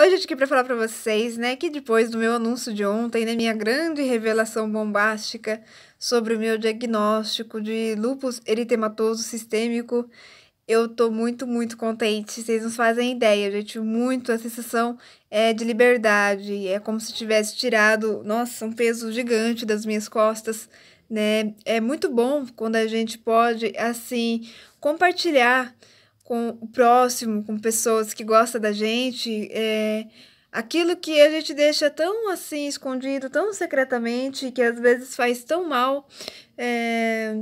Hoje eu tô aqui para falar para vocês, né, que depois do meu anúncio de ontem, né, minha grande revelação bombástica sobre o meu diagnóstico de lúpus eritematoso sistêmico, eu tô muito, muito contente. Vocês não fazem ideia, gente, muito a sensação é de liberdade, é como se tivesse tirado, nossa, um peso gigante das minhas costas, né? É muito bom quando a gente pode assim compartilhar com o próximo, com pessoas que gostam da gente, é, aquilo que a gente deixa tão assim escondido, tão secretamente, que às vezes faz tão mal. É,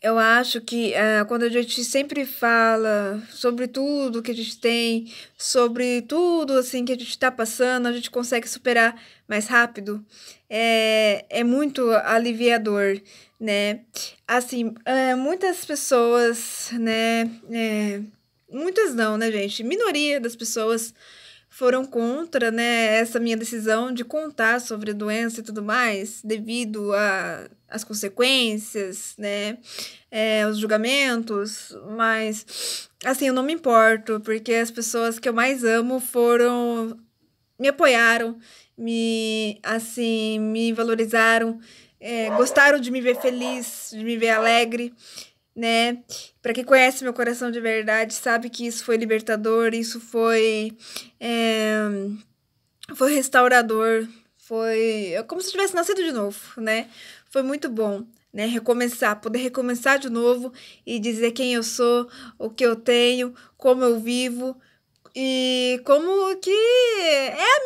eu acho que uh, quando a gente sempre fala sobre tudo que a gente tem, sobre tudo assim que a gente está passando, a gente consegue superar mais rápido. É, é muito aliviador, né? Assim, uh, muitas pessoas, né? É, muitas não, né, gente? Minoria das pessoas foram contra né, essa minha decisão de contar sobre a doença e tudo mais, devido às consequências, né, é, os julgamentos, mas assim, eu não me importo, porque as pessoas que eu mais amo foram. me apoiaram, me assim, me valorizaram, é, gostaram de me ver feliz, de me ver alegre né? Para quem conhece meu coração de verdade, sabe que isso foi libertador, isso foi. É, foi restaurador, foi. É como se eu tivesse nascido de novo, né? Foi muito bom. Né, recomeçar, poder recomeçar de novo e dizer quem eu sou, o que eu tenho, como eu vivo, e como que é a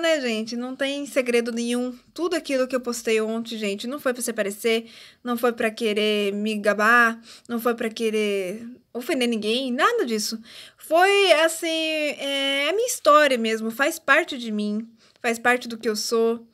né, gente? Não tem segredo nenhum. Tudo aquilo que eu postei ontem, gente, não foi para se parecer, não foi para querer me gabar, não foi para querer ofender ninguém, nada disso. Foi assim, é a é minha história mesmo, faz parte de mim, faz parte do que eu sou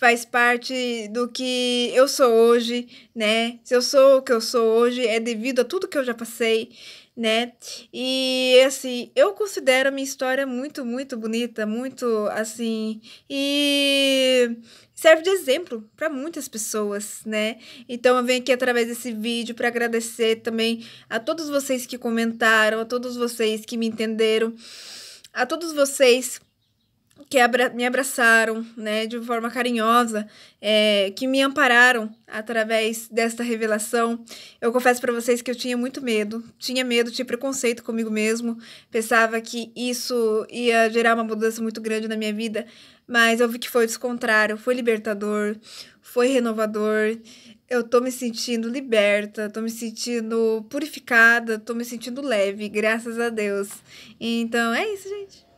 faz parte do que eu sou hoje, né? Se eu sou o que eu sou hoje é devido a tudo que eu já passei, né? E assim, eu considero a minha história muito, muito bonita, muito assim, e serve de exemplo para muitas pessoas, né? Então eu venho aqui através desse vídeo para agradecer também a todos vocês que comentaram, a todos vocês que me entenderam, a todos vocês que abra me abraçaram né, de forma carinhosa, é, que me ampararam através desta revelação. Eu confesso para vocês que eu tinha muito medo, tinha medo, tinha preconceito comigo mesmo, pensava que isso ia gerar uma mudança muito grande na minha vida, mas eu vi que foi o contrário, foi libertador, foi renovador. Eu tô me sentindo liberta, tô me sentindo purificada, tô me sentindo leve, graças a Deus. Então é isso, gente.